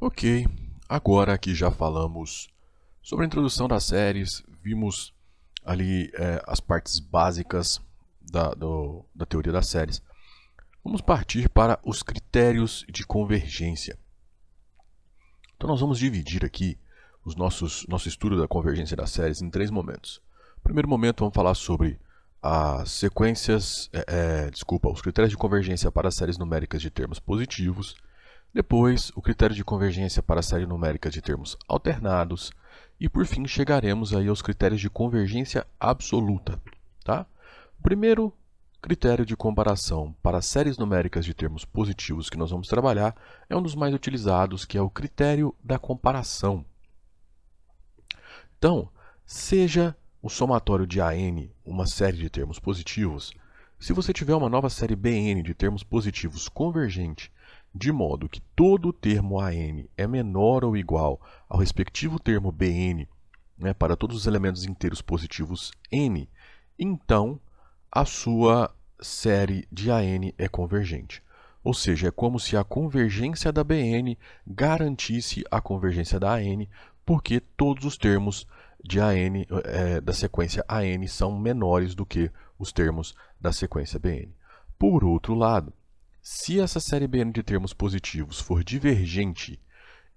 Ok, agora que já falamos sobre a introdução das séries, vimos ali é, as partes básicas da, do, da teoria das séries, vamos partir para os critérios de convergência. Então nós vamos dividir aqui os nossos, nosso estudo da convergência das séries em três momentos. No primeiro momento vamos falar sobre as sequências, é, é, desculpa, os critérios de convergência para séries numéricas de termos positivos. Depois, o critério de convergência para a série numérica de termos alternados. E, por fim, chegaremos aí aos critérios de convergência absoluta. Tá? O primeiro critério de comparação para séries numéricas de termos positivos que nós vamos trabalhar é um dos mais utilizados, que é o critério da comparação. Então, seja o somatório de AN uma série de termos positivos, se você tiver uma nova série BN de termos positivos convergente de modo que todo o termo AN é menor ou igual ao respectivo termo BN né, para todos os elementos inteiros positivos n, então a sua série de AN é convergente. Ou seja, é como se a convergência da BN garantisse a convergência da AN, porque todos os termos de AN, é, eh, da sequência AN são menores do que os termos da sequência BN. Por outro lado, se essa série bn de termos positivos for divergente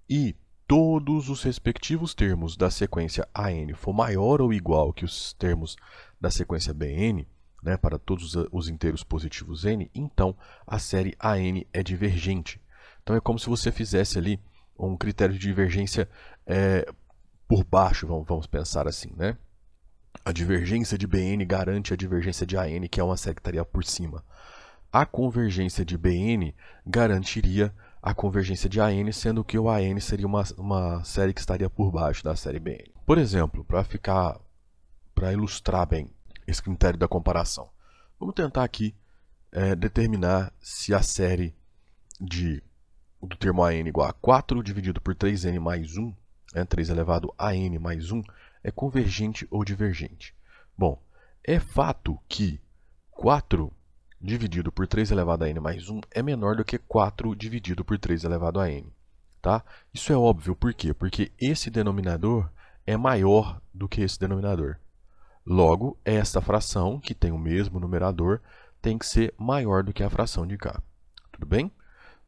e todos os respectivos termos da sequência AN for maior ou igual que os termos da sequência BN, né, para todos os inteiros positivos n, então a série AN é divergente. Então é como se você fizesse ali um critério de divergência é, por baixo, vamos, vamos pensar assim, né? A divergência de BN garante a divergência de AN, que é uma série que estaria por cima a convergência de BN garantiria a convergência de AN, sendo que o AN seria uma, uma série que estaria por baixo da série BN. Por exemplo, para ficar para ilustrar bem esse critério da comparação, vamos tentar aqui é, determinar se a série de, do termo AN igual a 4 dividido por 3N mais 1, né, 3 elevado a N mais 1, é convergente ou divergente. Bom, é fato que 4 dividido por 3 elevado a n mais 1 é menor do que 4 dividido por 3 elevado a n. Tá? Isso é óbvio, por quê? Porque esse denominador é maior do que esse denominador. Logo, esta fração, que tem o mesmo numerador, tem que ser maior do que a fração de k. Tudo bem?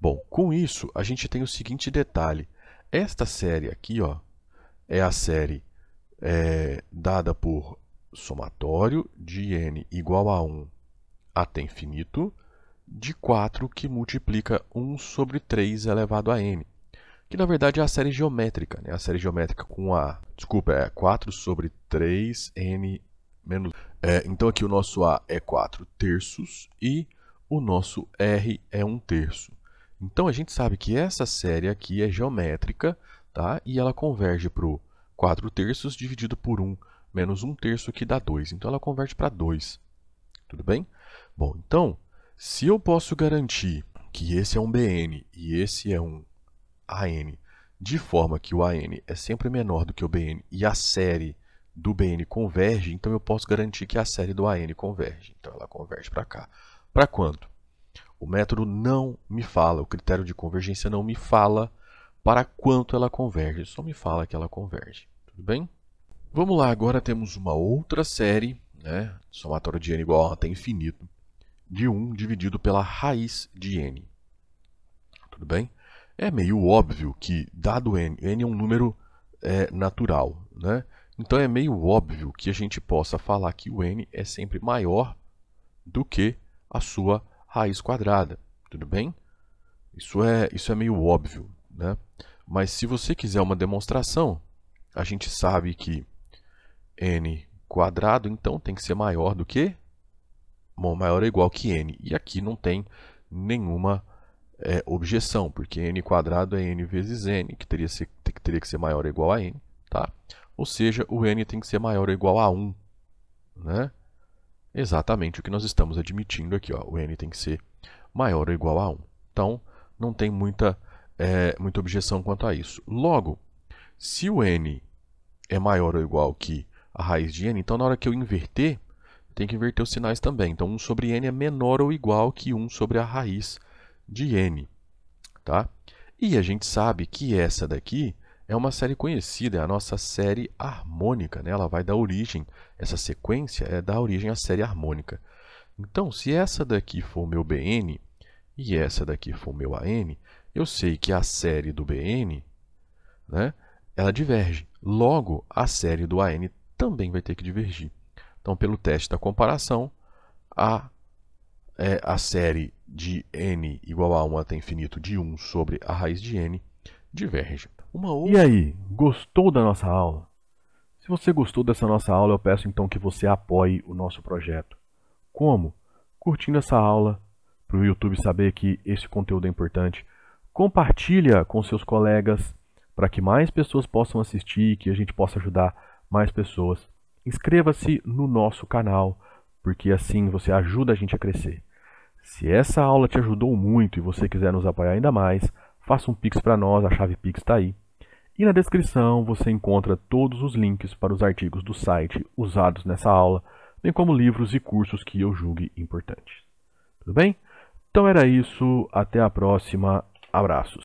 Bom, com isso, a gente tem o seguinte detalhe. Esta série aqui ó, é a série é, dada por somatório de n igual a 1 até infinito de 4 que multiplica 1 sobre 3 elevado a n, que na verdade é a série geométrica, né? a série geométrica com a, desculpa, é 4 sobre 3n menos... É, então aqui o nosso a é 4 terços e o nosso r é 1 terço. Então a gente sabe que essa série aqui é geométrica tá? e ela converge para o 4 terços dividido por 1 menos 1 terço que dá 2. Então ela converge para 2. Tudo bem? Bom, então, se eu posso garantir que esse é um BN e esse é um AN, de forma que o AN é sempre menor do que o BN e a série do BN converge, então eu posso garantir que a série do AN converge. Então ela converge para cá. Para quanto? O método não me fala, o critério de convergência não me fala para quanto ela converge, só me fala que ela converge. Tudo bem? Vamos lá, agora temos uma outra série né, somatório de n igual a até infinito, de 1 dividido pela raiz de n. Tudo bem? É meio óbvio que, dado n, n é um número é, natural, né? Então é meio óbvio que a gente possa falar que o n é sempre maior do que a sua raiz quadrada, tudo bem? Isso é, isso é meio óbvio, né? Mas se você quiser uma demonstração, a gente sabe que n quadrado, então tem que ser maior do que bom, maior ou é igual que n. E aqui não tem nenhuma é, objeção, porque n quadrado é n vezes n, que teria, ser, que teria que ser maior ou igual a n. Tá? Ou seja, o n tem que ser maior ou igual a 1. Né? Exatamente o que nós estamos admitindo aqui. Ó. O n tem que ser maior ou igual a 1. Então, não tem muita, é, muita objeção quanto a isso. Logo, se o n é maior ou igual que a raiz de n, então na hora que eu inverter, eu tenho que inverter os sinais também. Então 1 sobre n é menor ou igual que 1 sobre a raiz de n. Tá? E a gente sabe que essa daqui é uma série conhecida, é a nossa série harmônica. Né? Ela vai dar origem, essa sequência é dar origem à série harmônica. Então, se essa daqui for meu bn e essa daqui for meu an, eu sei que a série do bn né, ela diverge. Logo, a série do an também vai ter que divergir. Então, pelo teste da comparação, a, é, a série de n igual a 1 até infinito de 1 sobre a raiz de n diverge. Outra... E aí, gostou da nossa aula? Se você gostou dessa nossa aula, eu peço então que você apoie o nosso projeto. Como? Curtindo essa aula, para o YouTube saber que esse conteúdo é importante. Compartilha com seus colegas para que mais pessoas possam assistir e que a gente possa ajudar mais pessoas. Inscreva-se no nosso canal, porque assim você ajuda a gente a crescer. Se essa aula te ajudou muito e você quiser nos apoiar ainda mais, faça um Pix para nós, a chave Pix está aí. E na descrição você encontra todos os links para os artigos do site usados nessa aula, bem como livros e cursos que eu julgue importantes. Tudo bem? Então era isso, até a próxima, abraços!